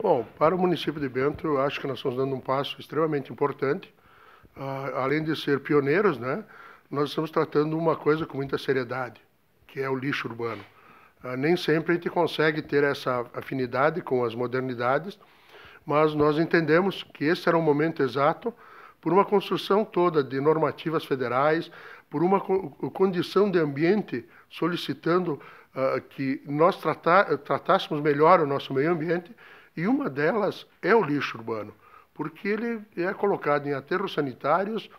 Bom, para o município de Bento, eu acho que nós estamos dando um passo extremamente importante. Uh, além de ser pioneiros, né, nós estamos tratando uma coisa com muita seriedade, que é o lixo urbano. Uh, nem sempre a gente consegue ter essa afinidade com as modernidades, mas nós entendemos que esse era o momento exato por uma construção toda de normativas federais, por uma condição de ambiente solicitando uh, que nós tratássemos melhor o nosso meio ambiente e uma delas é o lixo urbano, porque ele é colocado em aterros sanitários,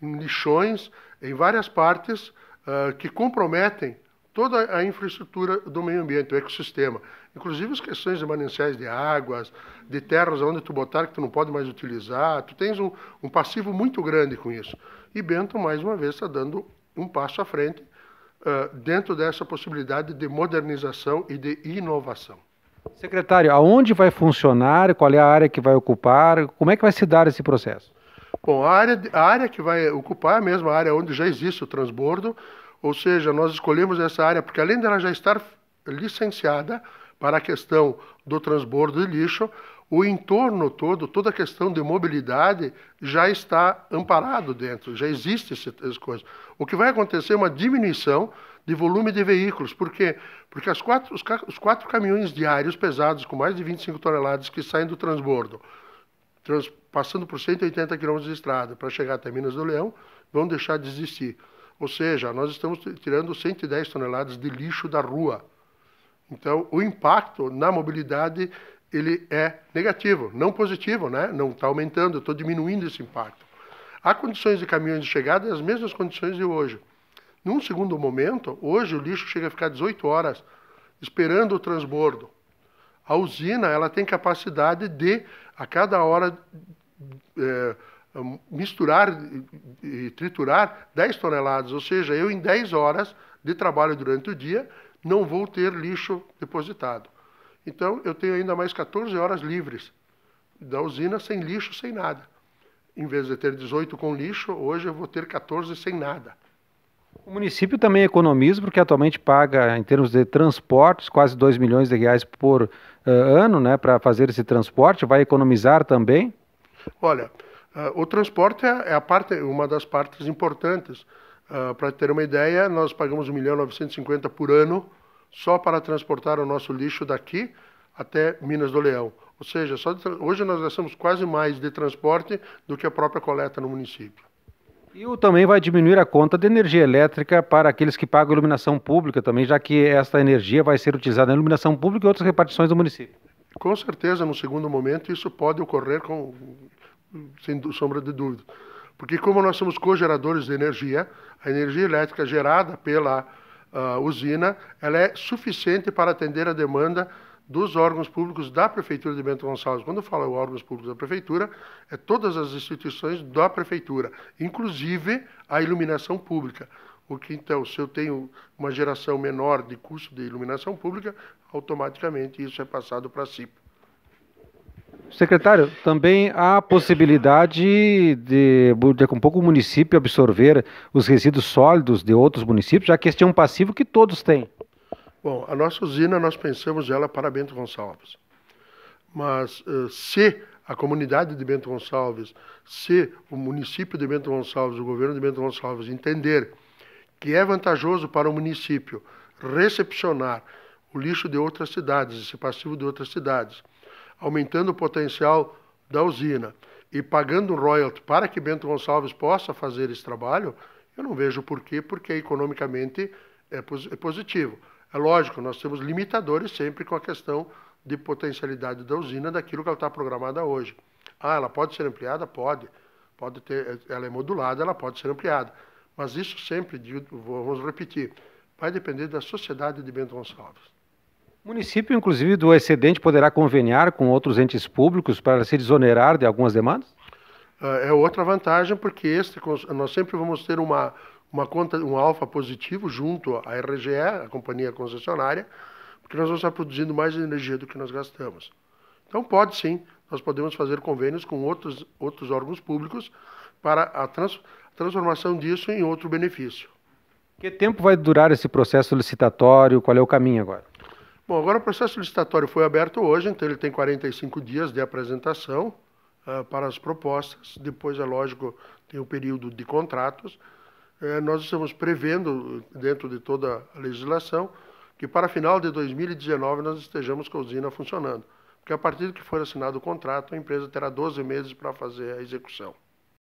em lixões, em várias partes uh, que comprometem toda a infraestrutura do meio ambiente, o ecossistema. Inclusive as questões de mananciais de águas, de terras onde tu botar que tu não pode mais utilizar, tu tens um, um passivo muito grande com isso. E Bento, mais uma vez, está dando um passo à frente uh, dentro dessa possibilidade de modernização e de inovação. Secretário, aonde vai funcionar? Qual é a área que vai ocupar? Como é que vai se dar esse processo? Bom, a área, a área que vai ocupar é a mesma área onde já existe o transbordo, ou seja, nós escolhemos essa área porque além dela já estar licenciada para a questão do transbordo de lixo, o entorno todo, toda a questão de mobilidade já está amparado dentro, já existe essas coisas. O que vai acontecer é uma diminuição de volume de veículos. Por quê? Porque quatro, os, os, quatro caminhões diários pesados, com mais de 25 toneladas, que saem do transbordo, trans, passando por 180 quilômetros de estrada para chegar até Minas do Leão, vão deixar de existir. Ou seja, nós estamos tirando 110 toneladas de lixo da rua. Então, o impacto na mobilidade ele é negativo, não positivo, né? não está aumentando, estou diminuindo esse impacto. Há condições de caminhões de chegada as mesmas condições de hoje. Num segundo momento, hoje o lixo chega a ficar 18 horas esperando o transbordo. A usina ela tem capacidade de, a cada hora, é, misturar e triturar 10 toneladas, ou seja, eu em 10 horas de trabalho durante o dia não vou ter lixo depositado. Então, eu tenho ainda mais 14 horas livres da usina sem lixo, sem nada. Em vez de ter 18 com lixo, hoje eu vou ter 14 sem nada. O município também economiza, porque atualmente paga, em termos de transportes, quase 2 milhões de reais por uh, ano né, para fazer esse transporte. Vai economizar também? Olha, uh, o transporte é, é a parte, uma das partes importantes. Uh, eh, para ter uma ideia, nós pagamos 1 milhão 950 por ano só para transportar o nosso lixo daqui até Minas do Leão. Ou seja, de, hoje nós gastamos quase mais de transporte do que a própria coleta no município. E o também vai diminuir a conta de energia elétrica para aqueles que pagam iluminação pública também, já que esta energia vai ser utilizada na iluminação pública e outras repartições do município. Com certeza, no segundo momento, isso pode ocorrer com, sem sombra de dúvida. Porque como nós somos cogeradores de energia, a energia elétrica gerada pela uh, usina, ela é suficiente para atender a demanda dos órgãos públicos da Prefeitura de Bento Gonçalves. Quando eu falo órgãos públicos da Prefeitura, é todas as instituições da Prefeitura, inclusive a iluminação pública. O que então, se eu tenho uma geração menor de custo de iluminação pública, automaticamente isso é passado para a CIPA. Secretário, também há possibilidade de, de, um pouco, o município absorver os resíduos sólidos de outros municípios, já que este é um passivo que todos têm. Bom, a nossa usina, nós pensamos ela para Bento Gonçalves. Mas eh, se a comunidade de Bento Gonçalves, se o município de Bento Gonçalves, o governo de Bento Gonçalves entender que é vantajoso para o município recepcionar o lixo de outras cidades, esse passivo de outras cidades, aumentando o potencial da usina e pagando royalty para que Bento Gonçalves possa fazer esse trabalho, eu não vejo porquê, porque economicamente é, é, positivo. É lógico, nós temos limitadores sempre com a questão de potencialidade da usina daquilo que ela está programada hoje. Ah, ela pode ser ampliada? Pode. pode ter, ela é modulada, ela pode ser ampliada. Mas isso sempre, vamos repetir, vai depender da sociedade de Bento Gonçalves. O município, inclusive, do excedente poderá conveniar com outros entes públicos para se desonerar de algumas demandas? Ah, é outra vantagem, porque este, nós sempre vamos ter uma, uma conta, um alfa positivo junto à RGE, a companhia concessionária, porque nós vamos estar produzindo mais energia do que nós gastamos. Então, pode sim, nós podemos fazer convênios com outros, outros órgãos públicos para a trans, transformação disso em outro benefício. Que tempo vai durar esse processo licitatório? Qual é o caminho agora? Bom, agora o processo licitatório foi aberto hoje, então ele tem 45 dias de apresentação uh, para as propostas. Depois, é lógico, tem o um período de contratos. Uh, nós estamos prevendo, dentro de toda a legislação, que para final de 2019 nós estejamos com a usina funcionando. Porque a partir do que for assinado o contrato, a empresa terá 12 meses para fazer a execução.